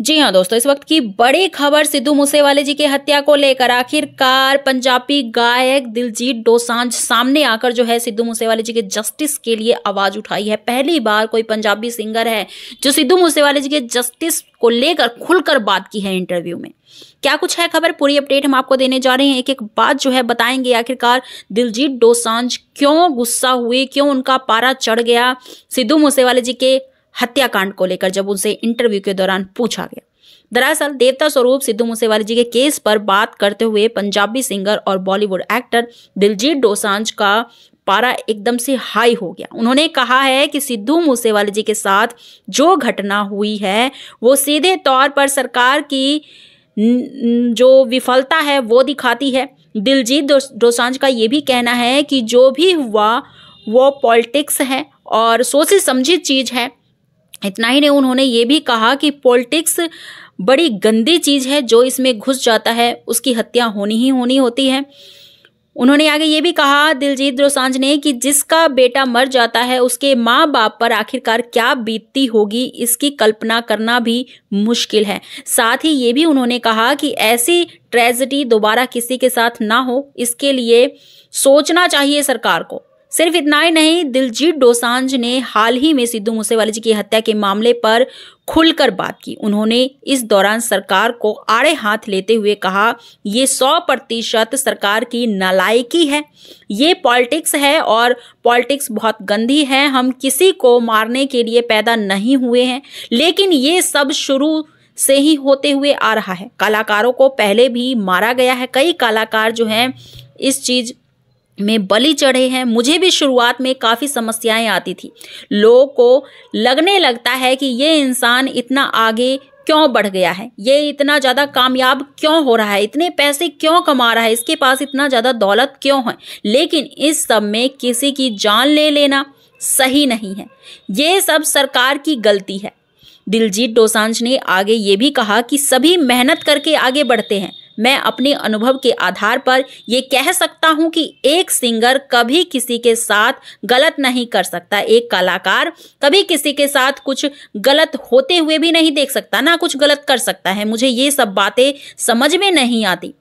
जी हाँ दोस्तों इस वक्त की बड़ी खबर सिद्धू मूसेवाले जी की हत्या को लेकर आखिरकार पंजाबी गायक दिलजीत डोसांझ सामने आकर जो है सिद्धू मूसेवाले जी के जस्टिस के लिए आवाज उठाई है पहली बार कोई पंजाबी सिंगर है जो सिद्धू मूसेवाले जी के जस्टिस को लेकर खुलकर बात की है इंटरव्यू में क्या कुछ है खबर पूरी अपडेट हम आपको देने जा रहे हैं एक एक बात जो है बताएंगे आखिरकार दिलजीत डोसांझ क्यों गुस्सा हुए क्यों उनका पारा चढ़ गया सिद्धू मूसेवाले जी के हत्याकांड को लेकर जब उनसे इंटरव्यू के दौरान पूछा गया दरअसल देवता स्वरूप सिद्धू मूसेवाले जी के केस पर बात करते हुए पंजाबी सिंगर और बॉलीवुड एक्टर दिलजीत डोसांज का पारा एकदम से हाई हो गया उन्होंने कहा है कि सिद्धू मूसेवाले जी के साथ जो घटना हुई है वो सीधे तौर पर सरकार की जो विफलता है वो दिखाती है दिलजीत डोसांज का ये भी कहना है कि जो भी हुआ वो पॉलिटिक्स है और सोची समझी चीज़ है इतना ही नहीं उन्होंने ये भी कहा कि पॉलिटिक्स बड़ी गंदी चीज़ है जो इसमें घुस जाता है उसकी हत्या होनी ही होनी होती है उन्होंने आगे ये भी कहा दिलजीत दोसांझ ने कि जिसका बेटा मर जाता है उसके माँ बाप पर आखिरकार क्या बीतती होगी इसकी कल्पना करना भी मुश्किल है साथ ही ये भी उन्होंने कहा कि ऐसी ट्रेजिडी दोबारा किसी के साथ ना हो इसके लिए सोचना चाहिए सरकार को सिर्फ इतना ही नहीं दिलजीत डोसांज ने हाल ही में सिद्धू मूसेवाले जी की हत्या के मामले पर खुलकर बात की उन्होंने इस दौरान सरकार को आड़े हाथ लेते हुए कहा ये सौ प्रतिशत सरकार की नालायकी है ये पॉलिटिक्स है और पॉलिटिक्स बहुत गंदी है हम किसी को मारने के लिए पैदा नहीं हुए हैं लेकिन ये सब शुरू से ही होते हुए आ रहा है कलाकारों को पहले भी मारा गया है कई कलाकार जो हैं इस चीज़ में बलि चढ़े हैं मुझे भी शुरुआत में काफ़ी समस्याएं आती थी लोगों को लगने लगता है कि ये इंसान इतना आगे क्यों बढ़ गया है ये इतना ज़्यादा कामयाब क्यों हो रहा है इतने पैसे क्यों कमा रहा है इसके पास इतना ज़्यादा दौलत क्यों है लेकिन इस सब में किसी की जान ले लेना सही नहीं है ये सब सरकार की गलती है दिलजीत डोसांझ ने आगे ये भी कहा कि सभी मेहनत करके आगे बढ़ते हैं मैं अपने अनुभव के आधार पर ये कह सकता हूँ कि एक सिंगर कभी किसी के साथ गलत नहीं कर सकता एक कलाकार कभी किसी के साथ कुछ गलत होते हुए भी नहीं देख सकता ना कुछ गलत कर सकता है मुझे ये सब बातें समझ में नहीं आती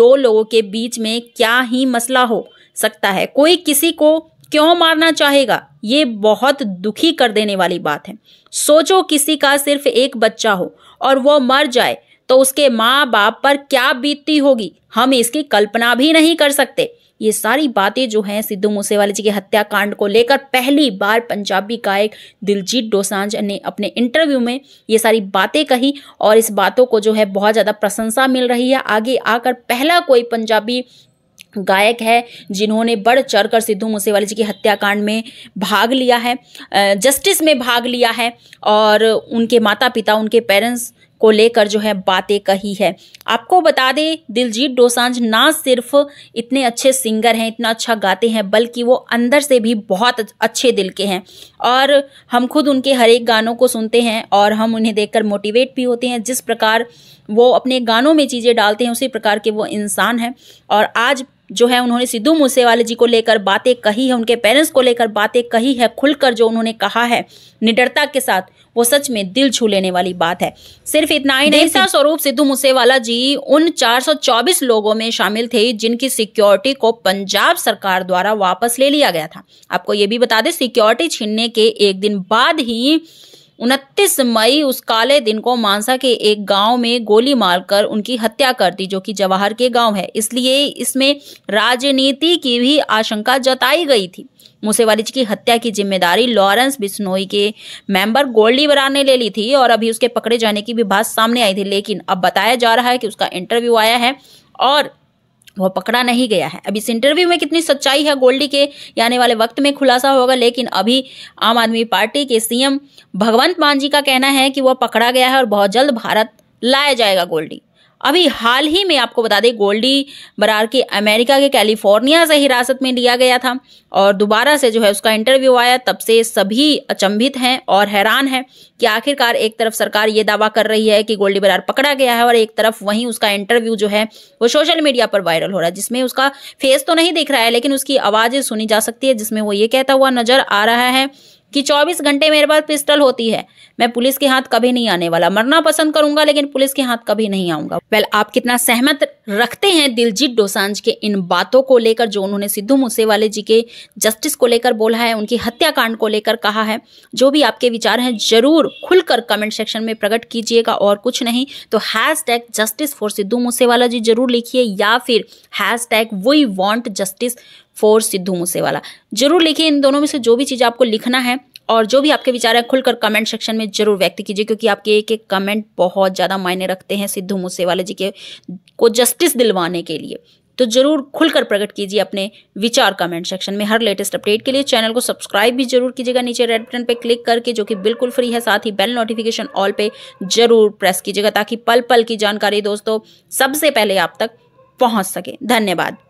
दो लोगों के बीच में क्या ही मसला हो सकता है कोई किसी को क्यों मारना चाहेगा ये बहुत दुखी कर देने वाली बात है सोचो किसी का सिर्फ एक बच्चा हो और वो मर जाए तो उसके माँ बाप पर क्या बीतती होगी हम इसकी कल्पना भी नहीं कर सकते ये सारी बातें जो हैं सिद्धू मूसेवाले जी के हत्याकांड को लेकर पहली बार पंजाबी गायक दिलजीत डोसांझ ने अपने इंटरव्यू में ये सारी बातें कही और इस बातों को जो है बहुत ज़्यादा प्रशंसा मिल रही है आगे आकर पहला कोई पंजाबी गायक है जिन्होंने बढ़ चढ़कर सिद्धू मूसेवाले जी के हत्याकांड में भाग लिया है जस्टिस में भाग लिया है और उनके माता पिता उनके पेरेंट्स को लेकर जो है बातें कही है आपको बता दें दिलजीत डोसांझ ना सिर्फ इतने अच्छे सिंगर हैं इतना अच्छा गाते हैं बल्कि वो अंदर से भी बहुत अच्छे दिल के हैं और हम खुद उनके हर एक गानों को सुनते हैं और हम उन्हें देखकर मोटिवेट भी होते हैं जिस प्रकार वो अपने गानों में चीज़ें डालते हैं उसी प्रकार के वो इंसान हैं और आज जो है उन्होंने सिद्धू मूसेवाले जी को लेकर बातें कही है उनके पेरेंट्स को लेकर बातें कही है खुलकर जो उन्होंने कहा है निडरता के साथ वो सच में दिल छू लेने वाली बात है सिर्फ इतना ही नहीं स्वरूप सिद्धू मूसेवाला जी उन 424 लोगों में शामिल थे जिनकी सिक्योरिटी को पंजाब सरकार द्वारा वापस ले लिया गया था आपको ये भी बता दें सिक्योरिटी छीनने के एक दिन बाद ही उनतीस मई उस काले दिन को मानसा के एक गांव में गोली मारकर उनकी हत्या कर दी जो कि जवाहर के गांव है इसलिए इसमें राजनीति की भी आशंका जताई गई थी मुसेवालिज की हत्या की जिम्मेदारी लॉरेंस बिश्नोई के मेंबर गोल्डी बरार ने ले ली थी और अभी उसके पकड़े जाने की भी बात सामने आई थी लेकिन अब बताया जा रहा है कि उसका इंटरव्यू आया है और वह पकड़ा नहीं गया है अब इस इंटरव्यू में कितनी सच्चाई है गोल्डी के आने वाले वक्त में खुलासा होगा लेकिन अभी आम आदमी पार्टी के सीएम भगवंत मान जी का कहना है कि वह पकड़ा गया है और बहुत जल्द भारत लाया जाएगा गोल्डी अभी हाल ही में आपको बता दें गोल्डी बरार के अमेरिका के कैलिफोर्निया से हिरासत में लिया गया था और दोबारा से जो है उसका इंटरव्यू आया तब से सभी अचंभित हैं और हैरान हैं कि आखिरकार एक तरफ सरकार ये दावा कर रही है कि गोल्डी बरार पकड़ा गया है और एक तरफ वहीं उसका इंटरव्यू जो है वो सोशल मीडिया पर वायरल हो रहा है जिसमें उसका फेस तो नहीं दिख रहा है लेकिन उसकी आवाज़ें सुनी जा सकती है जिसमें वो ये कहता हुआ नजर आ रहा है कि 24 घंटे मेरे पास पिस्टल होती है मैं पुलिस के हाथ कभी नहीं आने वाला मरना पसंद करूंगा लेकिन पुलिस के हाथ कभी नहीं आऊंगा वेल आप कितना सहमत रखते हैं दिलजीत दोसांझ के इन बातों को लेकर जो उन्होंने सिद्धू मूसेवाले जी के जस्टिस को लेकर बोला है उनकी हत्याकांड को लेकर कहा है जो भी आपके विचार हैं जरूर खुलकर कमेंट सेक्शन में प्रकट कीजिएगा और कुछ नहीं तो hashtag justice for Sidhu Moosewala ji जरूर लिखिए या फिर hashtag we want justice for Sidhu Moosewala जरूर लिखिए इन दोनों में से जो भी चीज़ आपको लिखना है और जो भी आपके विचार हैं खुलकर कमेंट सेक्शन में जरूर व्यक्त कीजिए क्योंकि आपके एक एक कमेंट बहुत ज़्यादा मायने रखते हैं सिद्धू मूसेवाला जी के को जस्टिस दिलवाने के लिए तो जरूर खुलकर प्रकट कीजिए अपने विचार कमेंट सेक्शन में हर लेटेस्ट अपडेट के लिए चैनल को सब्सक्राइब भी जरूर कीजिएगा नीचे रेड बटन पर क्लिक करके जो कि बिल्कुल फ्री है साथ ही बेल नोटिफिकेशन ऑल पे जरूर प्रेस कीजिएगा ताकि पल पल की जानकारी दोस्तों सबसे पहले आप तक पहुंच सके धन्यवाद